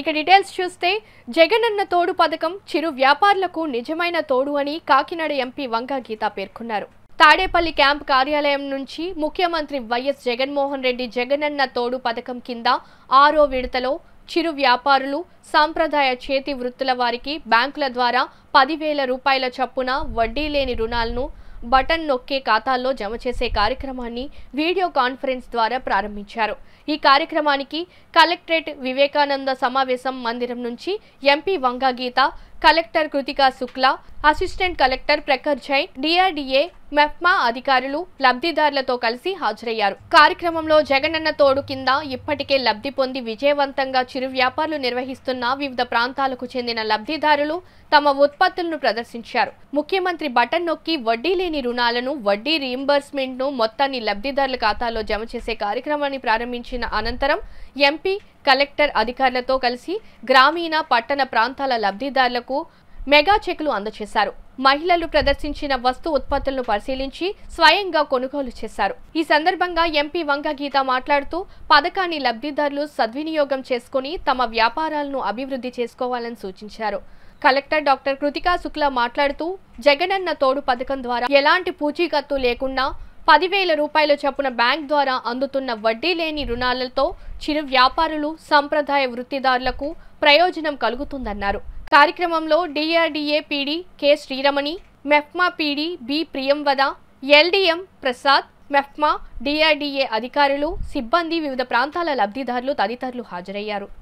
ఇక డీటెయిల్స్ చూస్తే జగనన్న తోడు పథకం చిరు వ్యాపారులకు నిజమైన తోడు అని కాకినాడ ఎంపీ వంకా గీత పేర్కొన్నారు తాడేపల్లి క్యాంప్ కార్యాలయం నుంచి ముఖ్యమంత్రి వైఎస్ జగన్మోహన్ రెడ్డి జగనన్న తోడు పథకం కింద ఆరో విడతలో చిరు వ్యాపారులు సాంప్రదాయ చేతి వృత్తుల వారికి బ్యాంకుల ద్వారా పదివేల రూపాయల చప్పున వడ్డీ లేని రుణాలను బటన్ నొక్కే ఖాతాల్లో జమ చేసే కార్యక్రమాన్ని వీడియో కాన్ఫరెన్స్ ద్వారా ప్రారంభించారు ఈ కార్యక్రమానికి కలెక్టరేట్ వివేకానంద సమావేశం మందిరం నుంచి MP Vanga Geetha collector Kritika Shukla assistant collector Prakhar Jain DRDA MEPMA అధికారులు లబ్ధిదారులతో కలిసి హాజరయ్యారు కార్యక్రమంలో జగనన్న తోడు కింద ఇప్పటికే లబ్ధి పొంది విజయవంతంగా చిరు వ్యాపారులు నిర్వహిస్తున్న వివిధ ప్రాంతాలకు చెందిన లబ్ధిదారులు తమ ఉత్పత్తులను ప్రదర్శించారు ముఖ్యమంత్రి బటన్ నొక్కి వడ్డీ లేని రుణాలను వడ్డీ రీఎంబర్స్మెంట్ ను మొత్తాన్ని లబ్ధిదారుల ఖాతాలో జమ చేసే కార్యక్రమాన్ని ప్రారంభించిన అనంతరం ఎంపీ కలెక్టర్ అధికారులతో కలిసి గ్రామీణ పట్టణ ప్రాంతాల లబ్ధిదారులకు మెగా చెక్లు అందజేశారు మహిళలు ప్రదర్శించిన వస్తు ఉత్పత్తులను పరిశీలించి స్వయంగా కొనుగోలు చేశారు ఈ సందర్భంగా ఎంపీ వంక గీత మాట్లాడుతూ పథకాన్ని లబ్ధిదారులు సద్వినియోగం చేసుకుని తమ వ్యాపారాలను అభివృద్ధి చేసుకోవాలని సూచించారు కలెక్టర్ డాక్టర్ కృతికా శుక్లా మాట్లాడుతూ జగనన్న తోడు పథకం ద్వారా ఎలాంటి పూచీకత్తు లేకుండా పదివేల రూపాయల చొప్పున బ్యాంక్ ద్వారా అందుతున్న వడ్డీ లేని రుణాలతో చిరు వ్యాపారులు సంప్రదాయ వృత్తిదారులకు ప్రయోజనం కలుగుతుందన్నారు కార్యక్రమంలో DRDA PD K Sriramani MEPMA PD B Priyamvada LDM Prasad MEPMA DRDA అధికారులు సిబ్బంది వివిధ ప్రాంతాల లబ్ధిదారులు తదితరులు హాజరయ్యారు